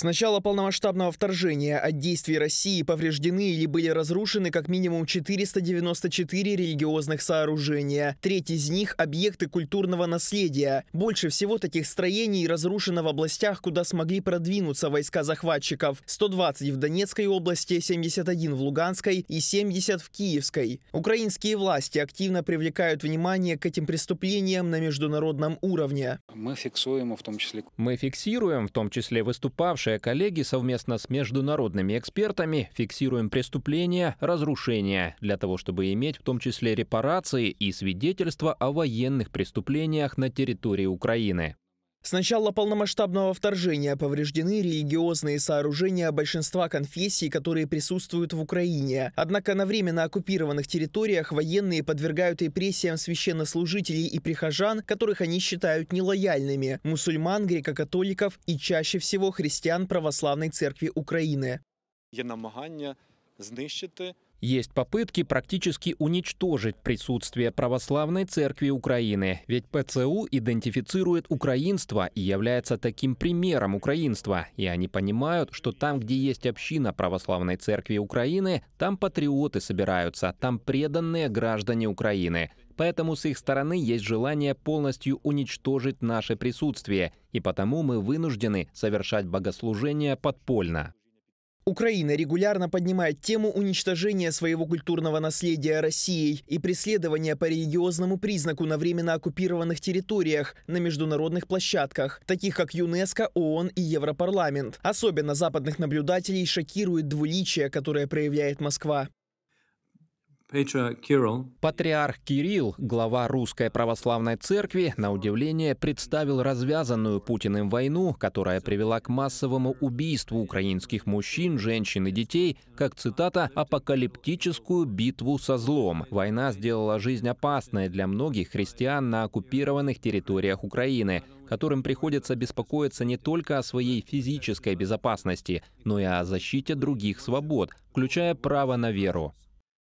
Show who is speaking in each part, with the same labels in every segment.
Speaker 1: С начала полномасштабного вторжения от действий России повреждены или были разрушены как минимум 494 религиозных сооружения. Треть из них – объекты культурного наследия. Больше всего таких строений разрушено в областях, куда смогли продвинуться войска захватчиков. 120 в Донецкой области, 71 в Луганской и 70 в Киевской. Украинские власти активно привлекают внимание к этим преступлениям на международном уровне. Мы фиксируем, в том числе,
Speaker 2: Мы фиксируем, в том числе выступавших наши коллеги совместно с международными экспертами фиксируем преступления, разрушения, для того, чтобы иметь в том числе репарации и свидетельства о военных преступлениях на территории Украины.
Speaker 1: С начала полномасштабного вторжения повреждены религиозные сооружения большинства конфессий, которые присутствуют в Украине. Однако на временно оккупированных территориях военные подвергают репрессиям священнослужителей и прихожан, которых они считают нелояльными – мусульман, греко-католиков и чаще всего христиан Православной Церкви Украины. Є намагання знищити
Speaker 2: есть попытки практически уничтожить присутствие православной церкви Украины, ведь ПЦУ идентифицирует украинство и является таким примером украинства, и они понимают, что там, где есть община православной церкви Украины, там патриоты собираются, там преданные граждане Украины. Поэтому с их стороны есть желание полностью уничтожить наше присутствие, и потому мы вынуждены совершать богослужение подпольно.
Speaker 1: Украина регулярно поднимает тему уничтожения своего культурного наследия Россией и преследования по религиозному признаку на временно оккупированных территориях на международных площадках, таких как ЮНЕСКО, ООН и Европарламент. Особенно западных наблюдателей шокирует двуличие, которое проявляет Москва.
Speaker 2: Патриарх Кирилл, глава Русской Православной Церкви, на удивление представил развязанную Путиным войну, которая привела к массовому убийству украинских мужчин, женщин и детей, как, цитата, «апокалиптическую битву со злом». Война сделала жизнь опасной для многих христиан на оккупированных территориях Украины, которым приходится беспокоиться не только о своей физической безопасности, но и о защите других свобод, включая право на веру.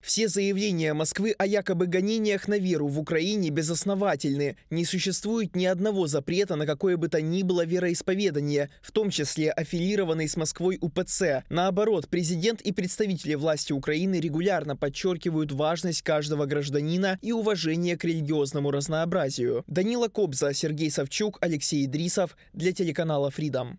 Speaker 1: Все заявления Москвы о якобы гонениях на веру в Украине безосновательны. Не существует ни одного запрета на какое бы то ни было вероисповедание, в том числе аффилированный с Москвой УПЦ. Наоборот, президент и представители власти Украины регулярно подчеркивают важность каждого гражданина и уважение к религиозному разнообразию. Данила Кобза, Сергей Савчук, Алексей Идрисов для телеканала Freedom.